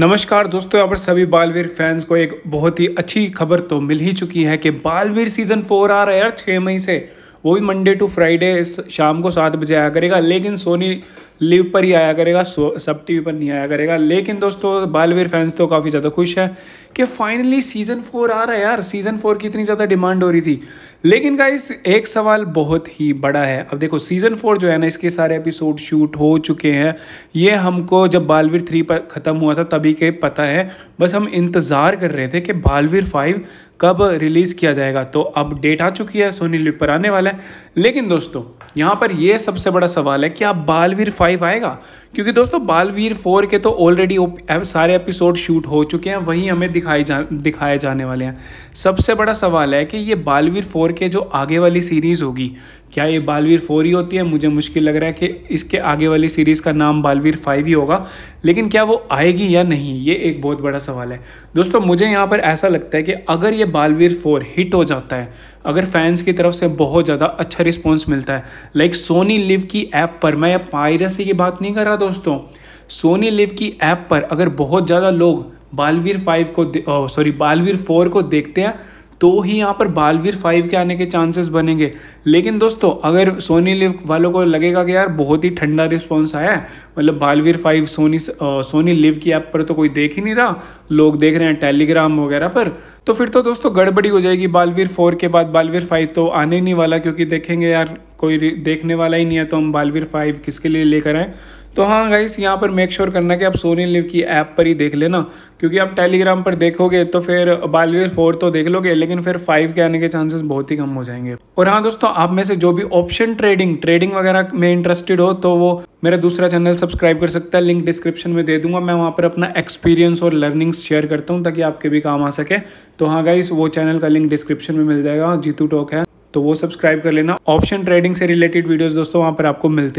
नमस्कार दोस्तों यहाँ पर सभी बालवीर फैंस को एक बहुत ही अच्छी खबर तो मिल ही चुकी है कि बालवीर सीजन फोर आ रहा है यार छः मई से वो भी मंडे टू फ्राइडे शाम को सात बजे आया करेगा लेकिन सोनी लिव पर ही आया करेगा सब टी पर नहीं आया करेगा लेकिन दोस्तों बालवीर फैंस तो काफ़ी ज़्यादा खुश है कि फाइनली सीज़न फोर आ रहा है यार सीज़न फोर की इतनी ज़्यादा डिमांड हो रही थी लेकिन गाइस एक सवाल बहुत ही बड़ा है अब देखो सीज़न फोर जो है ना इसके सारे एपिसोड शूट हो चुके हैं ये हमको जब बालवीर थ्री पर ख़त्म हुआ था तभी के पता है बस हम इंतज़ार कर रहे थे कि बालवीर फाइव कब रिलीज़ किया जाएगा तो अब डेट आ चुकी है सोनी लिप पर आने वाला है लेकिन दोस्तों यहाँ पर यह सबसे बड़ा सवाल है कि अब बालवीर फाइव आएगा क्योंकि दोस्तों बालवीर फोर के तो ऑलरेडी सारे एपिसोड शूट हो चुके हैं वहीं हमें दिखाए जा दिखाए जाने वाले हैं सबसे बड़ा सवाल है कि ये बालवीर फोर के जो आगे वाली सीरीज़ होगी क्या ये बालवीर फोर ही होती है मुझे मुश्किल लग रहा है कि इसके आगे वाली सीरीज़ का नाम बालवीर फाइव ही होगा लेकिन क्या वो आएगी या नहीं ये एक बहुत बड़ा सवाल है दोस्तों मुझे यहाँ पर ऐसा लगता है कि अगर ये बालवीर फोर हिट हो जाता है अगर फैंस की तरफ से बहुत ज़्यादा अच्छा रिस्पॉन्स मिलता है लाइक सोनी लिव की ऐप पर मैं पायरसी की बात नहीं कर रहा दोस्तों सोनी लिव की ऐप पर अगर बहुत ज़्यादा लोग बालवीर फाइव को सॉरी बालवीर फोर को देखते हैं तो ही यहाँ पर बालवीर फाइव के आने के चांसेस बनेंगे लेकिन दोस्तों अगर सोनी लिव वालों को लगेगा कि यार बहुत ही ठंडा रिस्पॉन्स आया है मतलब Baalveer five Sony Sony LIV की ऐप पर तो कोई देख ही नहीं रहा लोग देख रहे हैं टेलीग्राम वगैरह पर तो फिर तो दोस्तों गड़बड़ी हो जाएगी बालवीर फोर के बाद बालवीर फाइव तो आने नहीं वाला क्योंकि देखेंगे यार कोई देखने वाला ही नहीं है तो हम बालवीर फाइव किसके लिए लेकर आएँ तो हाँ गाइस यहाँ पर मेक श्योर करना कि आप सोनी लिव की ऐप पर ही देख लेना क्योंकि आप टेलीग्राम पर देखोगे तो फिर बालवीर फोर तो देख लोगे लेकिन फिर फाइव के आने के चांसेस बहुत ही कम हो जाएंगे और हाँ दोस्तों आप में से जो भी ऑप्शन ट्रेडिंग ट्रेडिंग वगैरह में इंटरेस्टेड हो तो वो मेरा दूसरा चैनल सब्सक्राइब कर सकता है लिंक डिस्क्रिप्शन में दे दूंगा मैं वहाँ पर अपना एक्सपीरियंस और लर्निंग्स शेयर करता हूँ ताकि आपके भी काम आ सके तो हाँ गाइस वो चैनल का लिंक डिस्क्रिप्शन में मिल जाएगा जीतू टॉक है तो वो सब्सक्राइब कर लेना ऑप्शन ट्रेडिंग से रिलेटेड वीडियोस दोस्तों वहां पर आपको मिलते